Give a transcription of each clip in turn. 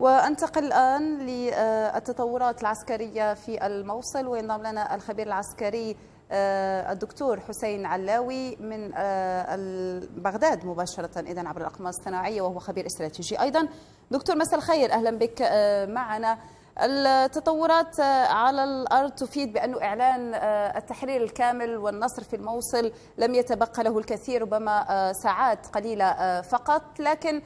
وانتقل الان للتطورات العسكريه في الموصل وينضم لنا الخبير العسكري آه، الدكتور حسين علاوي من آه، بغداد مباشره اذا عبر الاقمار الصناعيه وهو خبير استراتيجي ايضا دكتور مساء الخير اهلا بك آه، معنا التطورات آه، على الأرض تفيد بأن إعلان آه، التحرير الكامل والنصر في الموصل لم يتبقى له الكثير ربما آه، ساعات قليلة فقط لكن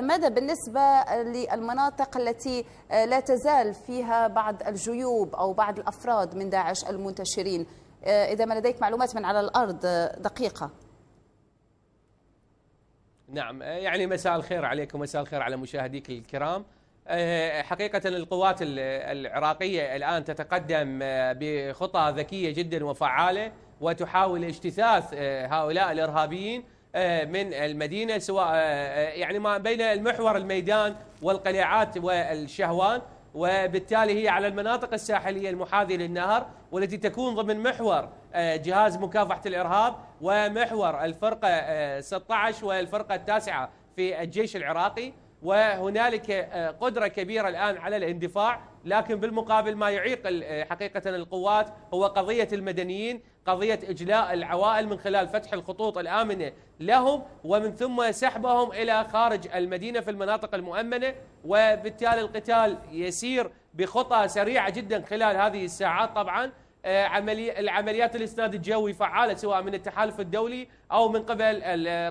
ماذا بالنسبة للمناطق التي لا تزال فيها بعض الجيوب أو بعض الأفراد من داعش المنتشرين إذا ما لديك معلومات من على الأرض دقيقة نعم يعني مساء الخير عليكم مساء الخير على مشاهديك الكرام آه، حقيقة القوات العراقية الآن تتقدم آه، بخطى ذكية جدا وفعالة وتحاول اجتثاث آه، هؤلاء الإرهابيين من المدينة سواء يعني ما بين المحور الميدان والقلعات والشهوان وبالتالي هي على المناطق الساحلية المحاذية للنهر والتي تكون ضمن محور جهاز مكافحة الإرهاب ومحور الفرقة 16 والفرقة التاسعة في الجيش العراقي وهنالك آه، قدرة كبيرة الآن على الاندفاع لكن بالمقابل ما يعيق آه، حقيقة القوات هو قضية المدنيين قضية إجلاء العوائل من خلال فتح الخطوط الآمنة لهم ومن ثم سحبهم إلى خارج المدينة في المناطق المؤمنة وبالتالي القتال يسير بخطى سريعة جدا خلال هذه الساعات طبعا آه، العمليات الاسناد الجوي فعاله سواء من التحالف الدولي او من قبل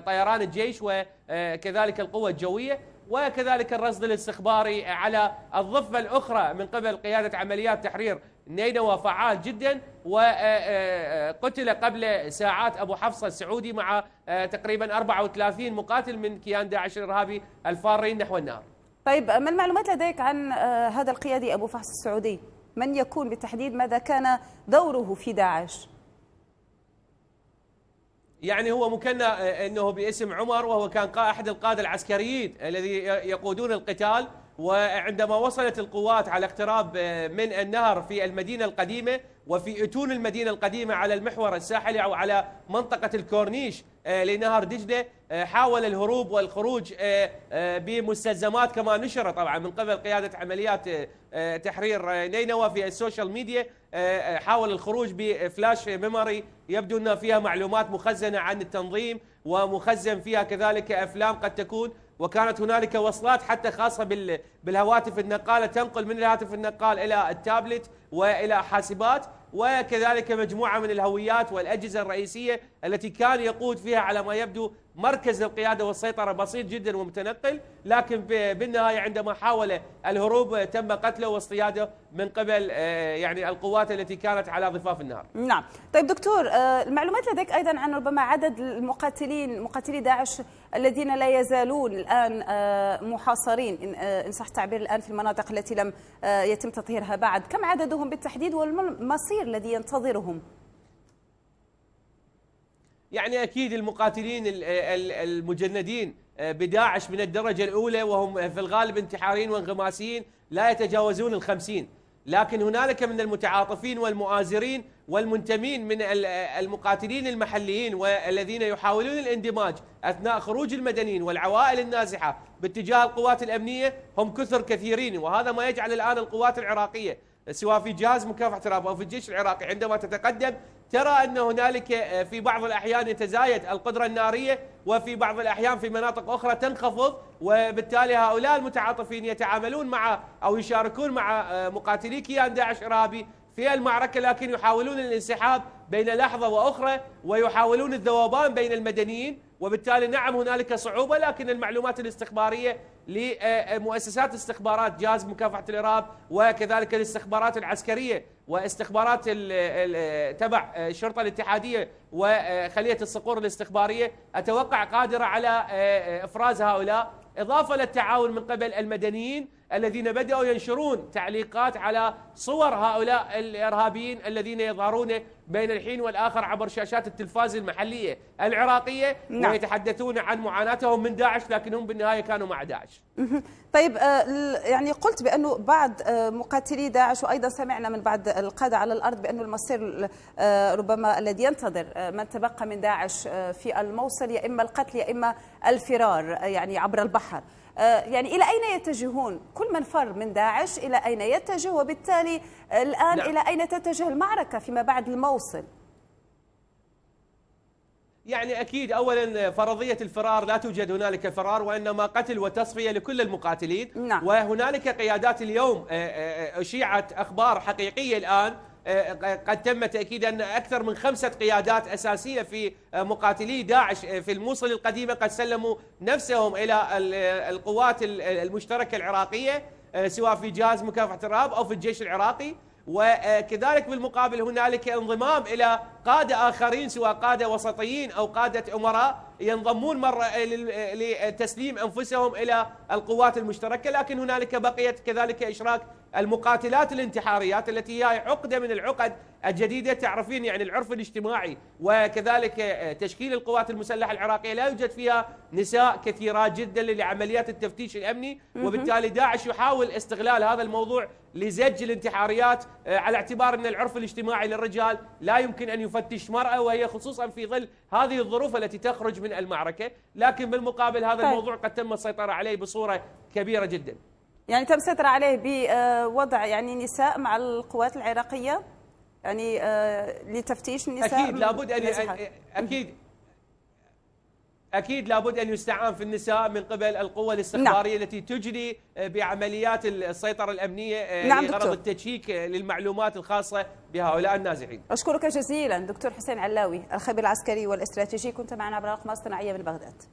طيران الجيش وكذلك القوه الجويه وكذلك الرصد الاستخباري على الضفة الأخرى من قبل قيادة عمليات تحرير نينوى فعال جدا وقتل آه، آه، قبل ساعات أبو حفصة السعودي مع آه، تقريبا 34 مقاتل من كيان داعش الإرهابي الفارين نحو النار طيب ما المعلومات لديك عن هذا القيادي أبو فحص السعودي؟ من يكون بالتحديد ماذا كان دوره في داعش؟ يعني هو مكنى آه، انه باسم عمر وهو كان احد القاده العسكريين الذي يقودون القتال وعندما وصلت القوات على اقتراب آه، من النهر في المدينة القديمة وفي أتون المدينة القديمة على المحور الساحلي أو على منطقة الكورنيش آه، لنهر دجلة آه، حاول الهروب والخروج بمستلزمات كما نشر طبعا من قبل قيادة عمليات تحرير نينوى في السوشيال ميديا حاول الخروج بفلاش ميموري يبدو أن فيها معلومات مخزنة عن التنظيم ومخزن فيها كذلك أفلام قد تكون وكانت هنالك وصلات حتى خاصه بالهواتف النقاله تنقل من الهاتف النقال الى التابلت والى حاسبات وكذلك مجموعة من الهويات والأجهزة الرئيسية التي كان يقود فيها على ما يبدو مركز القيادة والسيطرة بسيط جدا ومتنقل لكن بالنهاية عندما حاول الهروب تم قتله واصطياده من قبل آه، يعني القوات التي كانت على ضفاف النهر نعم طيب دكتور آه، المعلومات لديك أيضا عن ربما عدد المقاتلين مقاتلي داعش الذين لا يزالون الآن آه، محاصرين إن صح التعبير الآن في المناطق التي لم يتم تطهيرها بعد كم عددهم بالتحديد والمصير الذي ينتظرهم يعني أكيد المقاتلين المجندين آه، بداعش من الدرجة الأولى وهم في الغالب انتحاريين وانغماسيين لا يتجاوزون الخمسين لكن هنالك من المتعاطفين والمؤازرين والمنتمين من المقاتلين المحليين والذين يحاولون الاندماج اثناء خروج المدنيين والعوائل النازحه باتجاه القوات الامنيه هم كثر كثيرين وهذا ما يجعل الان القوات العراقيه سواء في جهاز مكافحه الارهاب او في الجيش العراقي عندما تتقدم ترى ان هنالك آه، في بعض الاحيان يتزايد القدره الناريه وفي بعض الاحيان في مناطق اخرى تنخفض وبالتالي هؤلاء المتعاطفين يتعاملون مع او يشاركون مع آه، مقاتلي كيان داعش ارهابي في المعركه لكن يحاولون الانسحاب بين لحظه واخرى ويحاولون الذوبان بين المدنيين وبالتالي نعم هنالك صعوبة لكن المعلومات الاستخبارية لمؤسسات استخبارات جهاز مكافحة الإرهاب وكذلك الاستخبارات العسكرية واستخبارات تبع الشرطة الاتحادية وخلية الصقور الاستخبارية أتوقع قادرة على إفراز هؤلاء إضافة للتعاون من قبل المدنيين الذين بدأوا ينشرون تعليقات على صور هؤلاء الإرهابيين الذين يظهرون بين الحين والآخر عبر شاشات التلفاز المحلية العراقية نعم. ويتحدثون عن معاناتهم من داعش لكنهم بالنهاية كانوا مع داعش طيب آه، يعني قلت بأنه بعض آه، مقاتلي داعش وأيضا سمعنا من بعض القادة على الأرض بأنه المصير آه، ربما الذي ينتظر من تبقى من داعش في الموصل يا إما القتل يا إما الفرار يعني عبر البحر آه، يعني إلى أين يتجهون كل من فر من داعش إلى أين يتجه وبالتالي الآن لا. نعم. إلى أين تتجه المعركة فيما بعد الموصل يعني أكيد أولا فرضية الفرار لا توجد هنالك فرار وإنما قتل وتصفية لكل المقاتلين نعم. وهنالك قيادات اليوم آه، آه، أشيعت أخبار حقيقية الآن قد تم تأكيد أن أكثر من خمسة قيادات أساسية في مقاتلي داعش آه، في الموصل القديمة قد سلموا نفسهم إلى آه، القوات آه، المشتركة العراقية سواء في جهاز مكافحة الإرهاب أو في الجيش العراقي وكذلك بالمقابل هنالك انضمام إلى قادة آخرين سواء قادة وسطيين أو قادة أمراء ينضمون مرة لتسليم أنفسهم إلى القوات المشتركة لكن هنالك بقيت كذلك إشراك المقاتلات الانتحاريات التي هي عقدة من العقد الجديدة تعرفين يعني العرف الاجتماعي وكذلك تشكيل القوات المسلحة العراقية لا يوجد فيها نساء كثيرات جدا لعمليات التفتيش الأمني وبالتالي داعش يحاول استغلال هذا الموضوع لزج الانتحاريات آه، على اعتبار أن العرف الاجتماعي للرجال لا يمكن أن يفعل تفتش مرأة وهي خصوصا في ظل هذه الظروف التي تخرج من المعركة لكن بالمقابل هذا طيب. الموضوع قد تم السيطرة عليه بصورة كبيرة جدا يعني تم السيطرة عليه بوضع يعني نساء مع القوات العراقية يعني آه، لتفتيش النساء أكيد لابد أن أكيد أكيد لابد أن يستعان في النساء من قبل القوى الاستخبارية نعم. التي تجري آه، بعمليات السيطرة الأمنية آه، نعم لغرض دكتور. التشيك آه، للمعلومات الخاصة بهؤلاء النازحين أشكرك جزيلا دكتور حسين علاوي الخبير العسكري والاستراتيجي كنت معنا عبر الأقمار الصناعية من بغداد